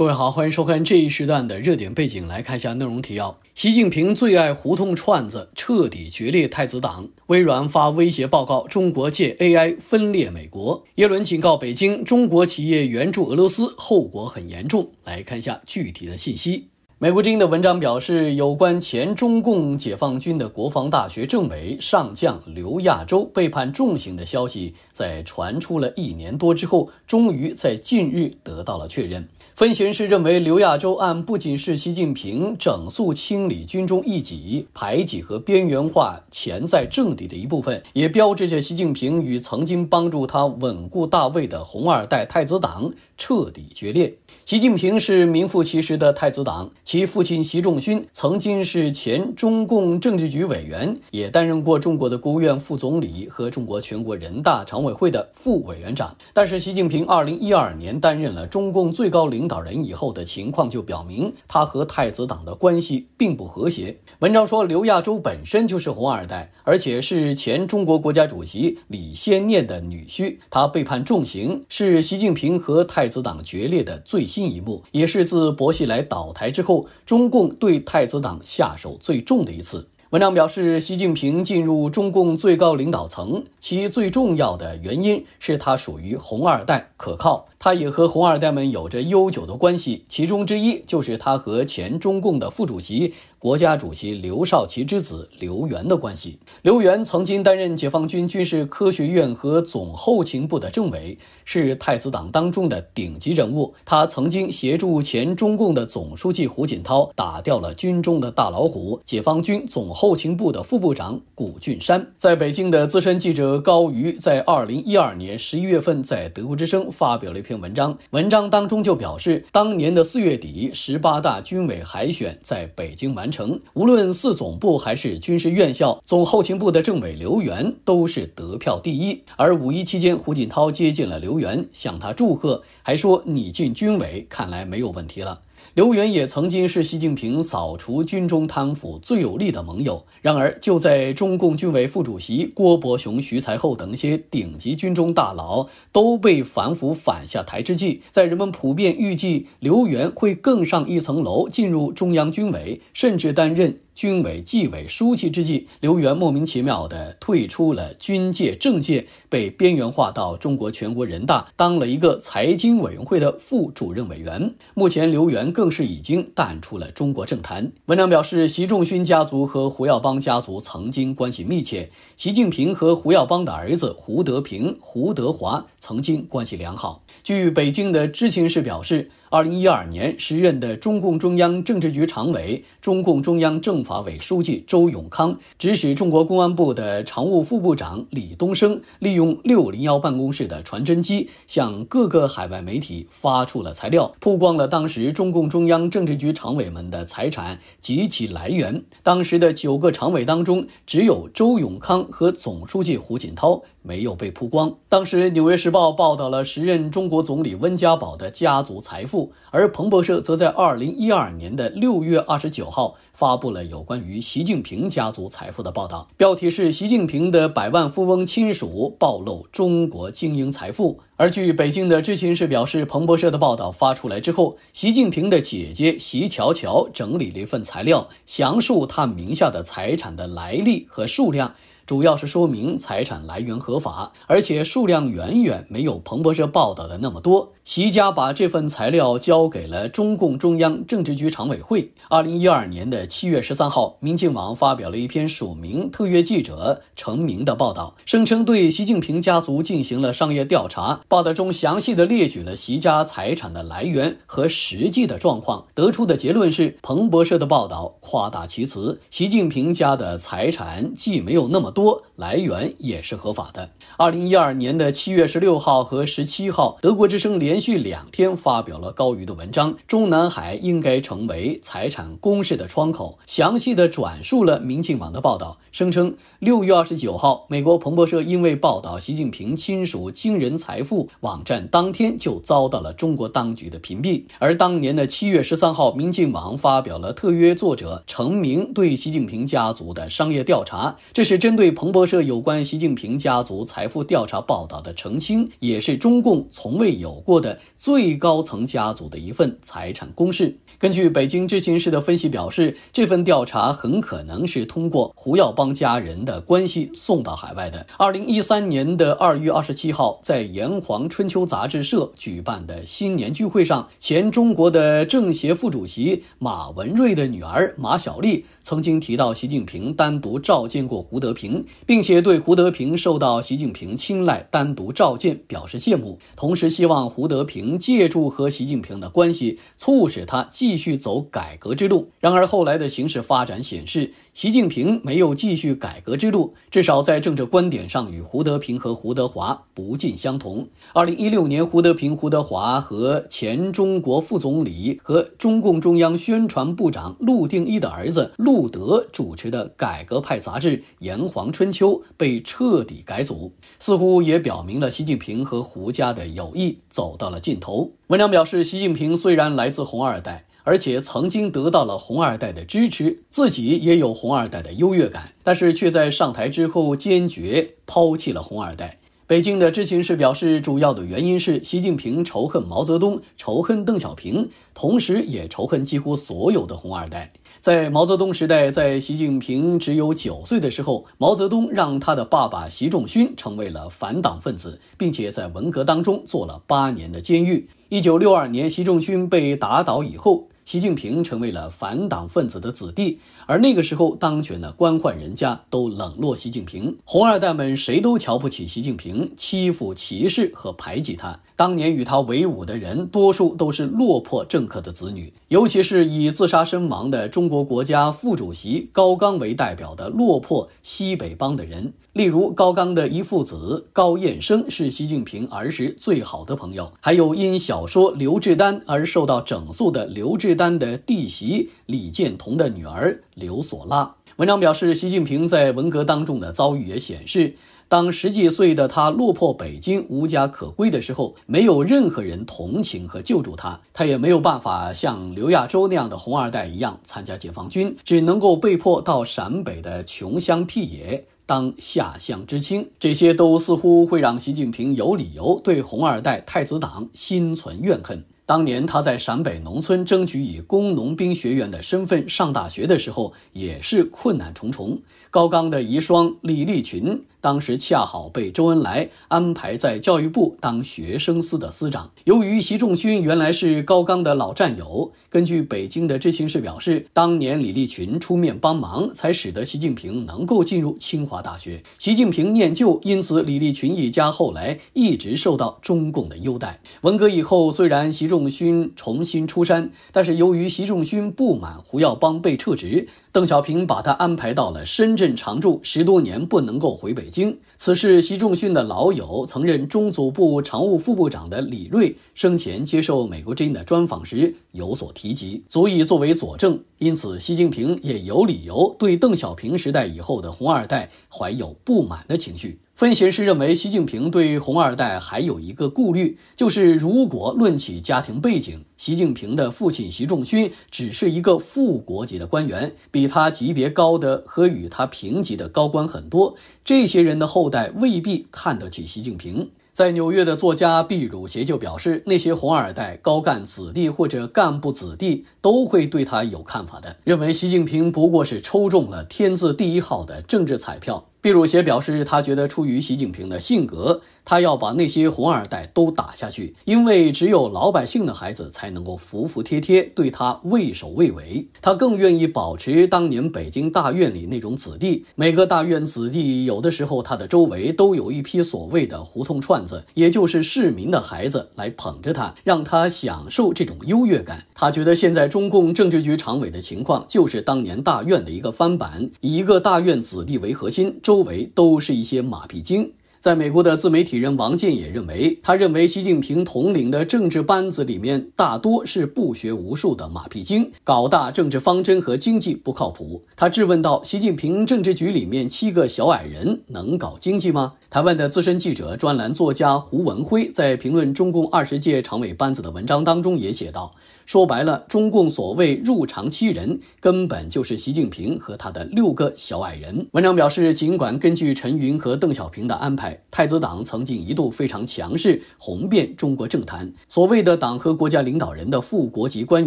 各位好，欢迎收看这一时段的热点背景。来看一下内容提要：习近平最爱胡同串子，彻底决裂太子党；微软发威胁报告，中国借 AI 分裂美国；耶伦警告北京，中国企业援助俄罗斯，后果很严重。来看一下具体的信息。美国《之音的文章表示，有关前中共解放军的国防大学政委上将刘亚洲被判重刑的消息，在传出了一年多之后，终于在近日得到了确认。分析人士认为，刘亚洲案不仅是习近平整肃清理军中异己、排挤和边缘化潜在政敌的一部分，也标志着习近平与曾经帮助他稳固大位的“红二代”太子党彻底决裂。习近平是名副其实的太子党，其父亲习仲勋曾经是前中共政治局委员，也担任过中国的国务院副总理和中国全国人大常委会的副委员长。但是，习近平2012年担任了中共最高领。导人以后的情况就表明，他和太子党的关系并不和谐。文章说，刘亚洲本身就是红二代，而且是前中国国家主席李先念的女婿。他被判重刑，是习近平和太子党决裂的最新一幕，也是自薄熙来倒台之后，中共对太子党下手最重的一次。文章表示，习近平进入中共最高领导层，其最重要的原因是他属于“红二代”，可靠。他也和“红二代”们有着悠久的关系，其中之一就是他和前中共的副主席。国家主席刘少奇之子刘源的关系。刘源曾经担任解放军军事科学院和总后勤部的政委，是太子党当中的顶级人物。他曾经协助前中共的总书记胡锦涛打掉了军中的大老虎——解放军总后勤部的副部长谷俊山。在北京的资深记者高瑜在二零一二年十一月份在《德国之声》发表了一篇文章，文章当中就表示，当年的四月底，十八大军委海选在北京完。成，无论四总部还是军事院校，总后勤部的政委刘源都是得票第一。而五一期间，胡锦涛接近了刘源，向他祝贺，还说你进军委，看来没有问题了。刘源也曾经是习近平扫除军中贪腐最有力的盟友。然而，就在中共军委副主席郭伯雄、徐才厚等一些顶级军中大佬都被反腐反下台之际，在人们普遍预计刘源会更上一层楼，进入中央军委，甚至担任。军委纪委书记之际，刘源莫名其妙地退出了军界政界，被边缘化到中国全国人大当了一个财经委员会的副主任委员。目前，刘源更是已经淡出了中国政坛。文章表示，习仲勋家族和胡耀邦家族曾经关系密切，习近平和胡耀邦的儿子胡德平、胡德华曾经关系良好。据北京的知情人士表示。二零一二年，时任的中共中央政治局常委、中共中央政法委书记周永康指使中国公安部的常务副部长李东升，利用六零幺办公室的传真机，向各个海外媒体发出了材料，曝光了当时中共中央政治局常委们的财产及其来源。当时的九个常委当中，只有周永康和总书记胡锦涛。没有被曝光。当时《纽约时报》报道了时任中国总理温家宝的家族财富，而彭博社则在二零一二年的六月二十九号发布了有关于习近平家族财富的报道，标题是“习近平的百万富翁亲属暴露中国精英财富”。而据北京的知情人士表示，彭博社的报道发出来之后，习近平的姐姐习乔乔整理了一份材料，详述他名下的财产的来历和数量。主要是说明财产来源合法，而且数量远远没有彭博社报道的那么多。习家把这份材料交给了中共中央政治局常委会。二零一二年的七月十三号，民进网发表了一篇署名特约记者程明的报道，声称对习近平家族进行了商业调查。报道中详细的列举了习家财产的来源和实际的状况，得出的结论是彭博社的报道夸大其词。习近平家的财产既没有那么多，来源也是合法的。二零一二年的七月十六号和十七号，德国之声连。续两天发表了高于的文章，中南海应该成为财产公示的窗口，详细的转述了民进网的报道，声称六月二十九号，美国彭博社因为报道习近平亲属惊人财富，网站当天就遭到了中国当局的屏蔽。而当年的七月十三号，民进网发表了特约作者程明对习近平家族的商业调查，这是针对彭博社有关习近平家族财富调查报道的澄清，也是中共从未有过。的最高层家族的一份财产公示，根据北京知情士的分析表示，这份调查很可能是通过胡耀邦家人的关系送到海外的。二零一三年的二月二十七号，在炎黄春秋杂志社举办的新年聚会上，前中国的政协副主席马文瑞的女儿马小丽曾经提到，习近平单独召见过胡德平，并且对胡德平受到习近平青睐、单独召见表示羡慕，同时希望胡。德平借助和习近平的关系，促使他继续走改革之路。然而后来的形势发展显示。习近平没有继续改革之路，至少在政治观点上与胡德平和胡德华不尽相同。二零一六年，胡德平、胡德华和前中国副总理和中共中央宣传部长陆定一的儿子陆德主持的改革派杂志《炎黄春秋》被彻底改组，似乎也表明了习近平和胡家的友谊走到了尽头。文章表示，习近平虽然来自红二代。而且曾经得到了红二代的支持，自己也有红二代的优越感，但是却在上台之后坚决抛弃了红二代。北京的知情人士表示，主要的原因是习近平仇恨毛泽东，仇恨邓小平，同时也仇恨几乎所有的红二代。在毛泽东时代，在习近平只有九岁的时候，毛泽东让他的爸爸习仲勋成为了反党分子，并且在文革当中坐了八年的监狱。一九六二年，习仲勋被打倒以后。习近平成为了反党分子的子弟，而那个时候当权的官宦人家都冷落习近平，红二代们谁都瞧不起习近平，欺负、歧视和排挤他。当年与他为伍的人，多数都是落魄政客的子女，尤其是以自杀身亡的中国国家副主席高刚为代表的落魄西北帮的人。例如高刚的一父子高彦生是习近平儿时最好的朋友，还有因小说刘志丹而受到整肃的刘志丹的弟媳李建同的女儿刘索拉。文章表示，习近平在文革当中的遭遇也显示，当十几岁的他落魄北京、无家可归的时候，没有任何人同情和救助他，他也没有办法像刘亚洲那样的红二代一样参加解放军，只能够被迫到陕北的穷乡僻野。当下乡知青，这些都似乎会让习近平有理由对红二代、太子党心存怨恨。当年他在陕北农村争取以工农兵学员的身份上大学的时候，也是困难重重。高岗的遗孀李立群。当时恰好被周恩来安排在教育部当学生司的司长。由于习仲勋原来是高刚的老战友，根据北京的知情士表示，当年李立群出面帮忙，才使得习近平能够进入清华大学。习近平念旧，因此李立群一家后来一直受到中共的优待。文革以后，虽然习仲勋重新出山，但是由于习仲勋不满胡耀邦被撤职，邓小平把他安排到了深圳常住，十多年不能够回北。京此事，习仲勋的老友、曾任中组部常务副部长的李瑞生前接受美国之音的专访时有所提及，足以作为佐证。因此，习近平也有理由对邓小平时代以后的“红二代”怀有不满的情绪。分析师认为，习近平对“红二代”还有一个顾虑，就是如果论起家庭背景，习近平的父亲习仲勋只是一个副国级的官员，比他级别高的和与他平级的高官很多，这些人的后代未必看得起习近平。在纽约的作家毕汝杰就表示，那些“红二代”、高干子弟或者干部子弟都会对他有看法的，认为习近平不过是抽中了“天字第一号”的政治彩票。毕鲁协表示，他觉得出于习近平的性格，他要把那些红二代都打下去，因为只有老百姓的孩子才能够服服帖帖，对他畏首畏尾。他更愿意保持当年北京大院里那种子弟，每个大院子弟有的时候他的周围都有一批所谓的胡同串子，也就是市民的孩子来捧着他，让他享受这种优越感。他觉得现在中共政治局常委的情况就是当年大院的一个翻版，以一个大院子弟为核心。周围都是一些马屁精。在美国的自媒体人王健也认为，他认为习近平统领的政治班子里面大多是不学无术的马屁精，搞大政治方针和经济不靠谱。他质问到：习近平政治局里面七个小矮人能搞经济吗？台湾的资深记者、专栏作家胡文辉在评论中共二十届常委班子的文章当中也写道。说白了，中共所谓入常七人，根本就是习近平和他的六个小矮人。文章表示，尽管根据陈云和邓小平的安排，太子党曾经一度非常强势，红遍中国政坛。所谓的党和国家领导人的副国级官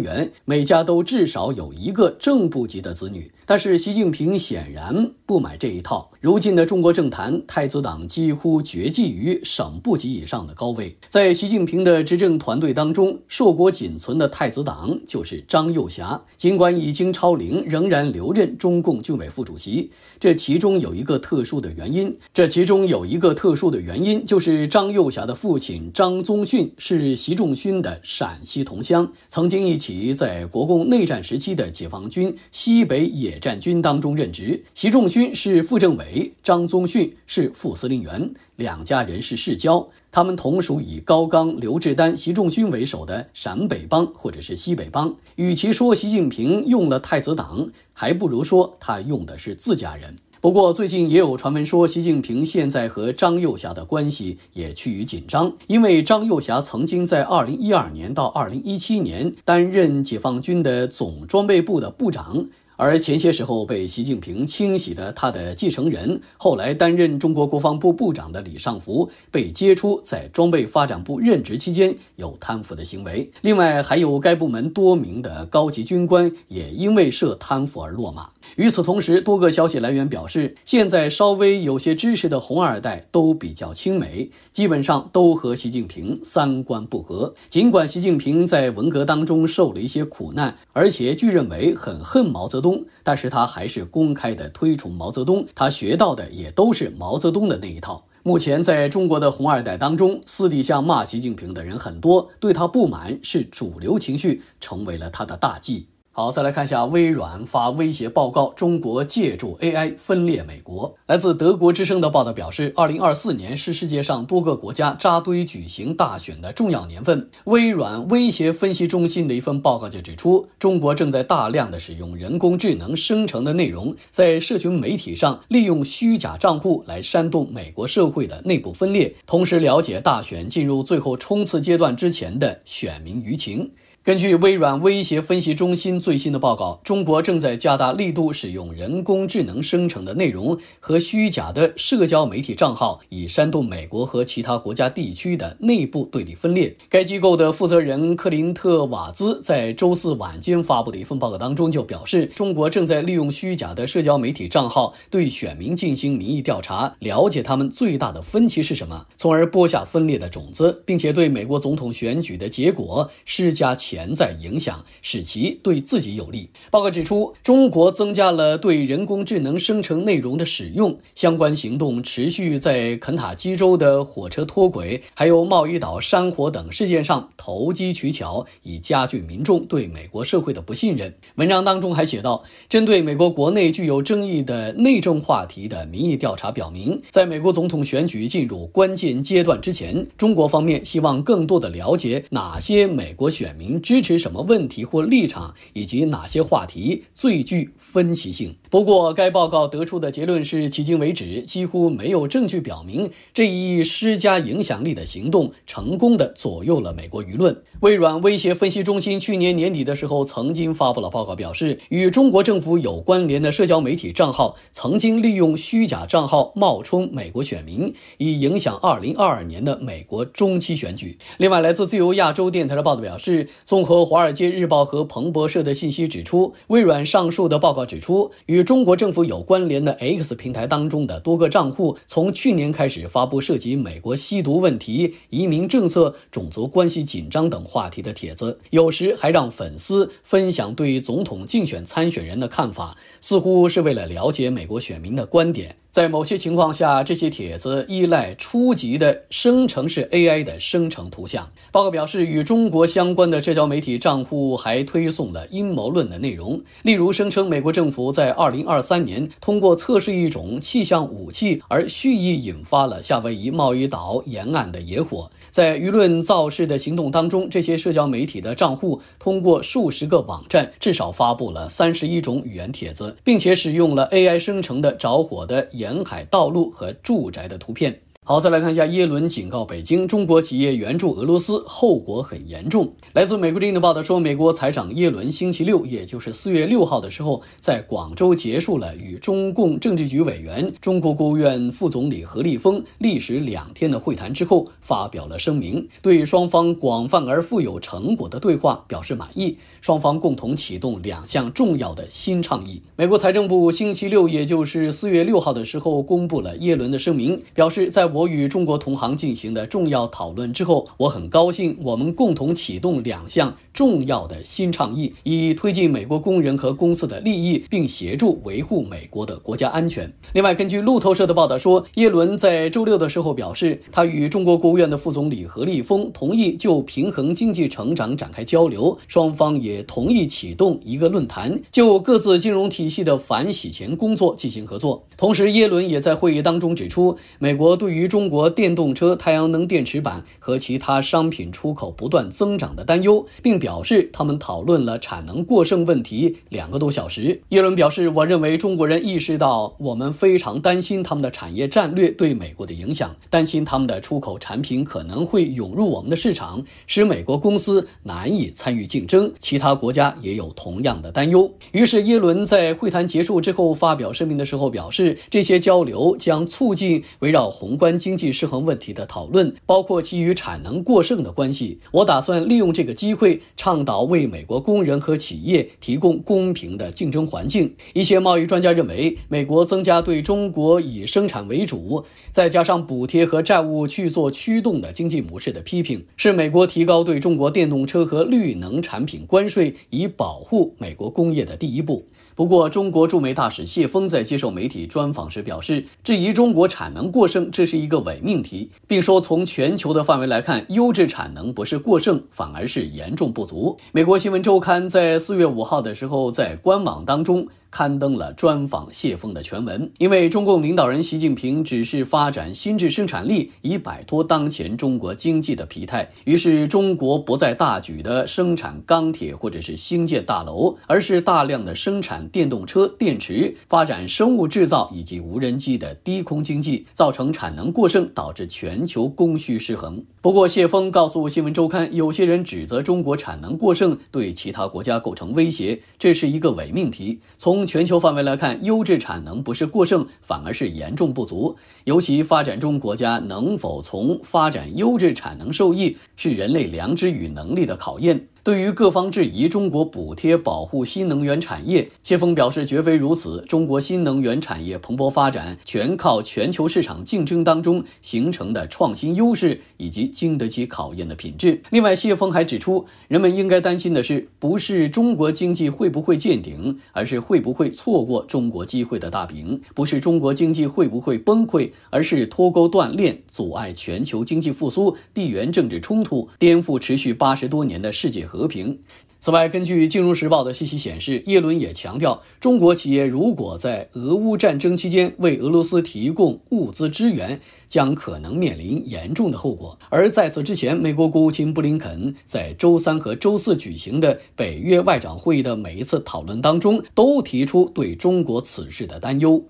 员，每家都至少有一个正部级的子女。但是习近平显然不买这一套。如今的中国政坛，太子党几乎绝迹于省部级以上的高位。在习近平的执政团队当中，硕果仅存的太。子党就是张幼霞。尽管已经超龄，仍然留任中共军委副主席。这其中有一个特殊的原因，这其中有一个特殊的原因，就是张幼霞的父亲张宗逊是习仲勋的陕西同乡，曾经一起在国共内战时期的解放军西北野战军当中任职。习仲勋是副政委，张宗逊是副司令员，两家人是世交。他们同属以高刚、刘志丹、习仲勋为首的陕北帮，或者是西北帮。与其说习近平用了太子党，还不如说他用的是自家人。不过，最近也有传闻说，习近平现在和张幼霞的关系也趋于紧张，因为张幼霞曾经在二零一二年到二零一七年担任解放军的总装备部的部长。而前些时候被习近平清洗的他的继承人，后来担任中国国防部部长的李尚福，被揭出在装备发展部任职期间有贪腐的行为。另外，还有该部门多名的高级军官也因为涉贪腐而落马。与此同时，多个消息来源表示，现在稍微有些知识的“红二代”都比较青梅，基本上都和习近平三观不合。尽管习近平在文革当中受了一些苦难，而且据认为很恨毛泽东。东，但是他还是公开的推崇毛泽东，他学到的也都是毛泽东的那一套。目前在中国的红二代当中，私底下骂习近平的人很多，对他不满是主流情绪，成为了他的大忌。好，再来看一下微软发威胁报告：中国借助 AI 分裂美国。来自德国之声的报道表示，二零二四年是世界上多个国家扎堆举行大选的重要年份。微软威胁分析中心的一份报告就指出，中国正在大量的使用人工智能生成的内容，在社群媒体上利用虚假账户来煽动美国社会的内部分裂，同时了解大选进入最后冲刺阶段之前的选民舆情。根据微软威胁分析中心最新的报告，中国正在加大力度使用人工智能生成的内容和虚假的社交媒体账号，以煽动美国和其他国家地区的内部对立分裂。该机构的负责人克林特·瓦兹在周四晚间发布的一份报告当中就表示，中国正在利用虚假的社交媒体账号对选民进行民意调查，了解他们最大的分歧是什么，从而播下分裂的种子，并且对美国总统选举的结果施加潜在影响使其对自己有利。报告指出，中国增加了对人工智能生成内容的使用，相关行动持续在肯塔基州的火车脱轨，还有贸易岛山火等事件上投机取巧，以加剧民众对美国社会的不信任。文章当中还写道，针对美国国内具有争议的内政话题的民意调查表明，在美国总统选举进入关键阶段之前，中国方面希望更多的了解哪些美国选民。支持什么问题或立场，以及哪些话题最具分歧性？不过，该报告得出的结论是，迄今为止几乎没有证据表明这一施加影响力的行动成功地左右了美国舆论。微软威胁分析中心去年年底的时候曾经发布了报告，表示与中国政府有关联的社交媒体账号曾经利用虚假账号冒充美国选民，以影响2022年的美国中期选举。另外，来自自由亚洲电台的报道表示，综合《华尔街日报》和彭博社的信息指出，微软上述的报告指出与。中国政府有关联的 X 平台当中的多个账户，从去年开始发布涉及美国吸毒问题、移民政策、种族关系紧张等话题的帖子，有时还让粉丝分享对总统竞选参选人的看法。似乎是为了了解美国选民的观点，在某些情况下，这些帖子依赖初级的生成式 AI 的生成图像。报告表示，与中国相关的社交媒体账户还推送了阴谋论的内容，例如声称美国政府在2023年通过测试一种气象武器而蓄意引发了夏威夷贸易岛沿岸的野火。在舆论造势的行动当中，这些社交媒体的账户通过数十个网站至少发布了三十一种语言帖子。并且使用了 AI 生成的着火的沿海道路和住宅的图片。好，再来看一下耶伦警告北京，中国企业援助俄罗斯，后果很严重。来自美国之音的报道说，美国财长耶伦星期六，也就是四月六号的时候，在广州结束了与中共政治局委员、中国国务院副总理何立峰历时两天的会谈之后，发表了声明，对双方广泛而富有成果的对话表示满意，双方共同启动两项重要的新倡议。美国财政部星期六，也就是四月六号的时候，公布了耶伦的声明，表示在。我与中国同行进行的重要讨论之后，我很高兴我们共同启动两项重要的新倡议，以推进美国工人和公司的利益，并协助维护美国的国家安全。另外，根据路透社的报道说，耶伦在周六的时候表示，他与中国国务院的副总理何立峰同意就平衡经济成长展开交流，双方也同意启动一个论坛，就各自金融体系的反洗钱工作进行合作。同时，耶伦也在会议当中指出，美国对于中国电动车、太阳能电池板和其他商品出口不断增长的担忧，并表示他们讨论了产能过剩问题两个多小时。耶伦表示：“我认为中国人意识到我们非常担心他们的产业战略对美国的影响，担心他们的出口产品可能会涌入我们的市场，使美国公司难以参与竞争。其他国家也有同样的担忧。”于是，耶伦在会谈结束之后发表声明的时候表示：“这些交流将促进围绕宏观。”经济失衡问题的讨论，包括基于产能过剩的关系，我打算利用这个机会倡导为美国工人和企业提供公平的竞争环境。一些贸易专家认为，美国增加对中国以生产为主，再加上补贴和债务去做驱动的经济模式的批评，是美国提高对中国电动车和绿能产品关税以保护美国工业的第一步。不过，中国驻美大使谢锋在接受媒体专访时表示，质疑中国产能过剩，这是一个伪命题，并说从全球的范围来看，优质产能不是过剩，反而是严重不足。美国新闻周刊在四月五号的时候，在官网当中。刊登了专访谢峰的全文。因为中共领导人习近平只是发展新质生产力，以摆脱当前中国经济的疲态。于是中国不再大举的生产钢铁或者是兴建大楼，而是大量的生产电动车电池，发展生物制造以及无人机的低空经济，造成产能过剩，导致全球供需失衡。不过谢峰告诉《新闻周刊》，有些人指责中国产能过剩对其他国家构成威胁，这是一个伪命题。从全球范围来看，优质产能不是过剩，反而是严重不足。尤其发展中国家能否从发展优质产能受益，是人类良知与能力的考验。对于各方质疑中国补贴保护新能源产业，谢峰表示绝非如此。中国新能源产业蓬勃发展，全靠全球市场竞争当中形成的创新优势以及经得起考验的品质。另外，谢峰还指出，人们应该担心的是，不是中国经济会不会见顶，而是会不会错过中国机会的大饼；不是中国经济会不会崩溃，而是脱钩断链阻碍全球经济复苏、地缘政治冲突颠覆持续八十多年的世界。和平。此外，根据《金融时报》的信息显示，耶伦也强调，中国企业如果在俄乌战争期间为俄罗斯提供物资支援，将可能面临严重的后果。而在此之前，美国国务卿布林肯在周三和周四举行的北约外长会议的每一次讨论当中，都提出对中国此事的担忧。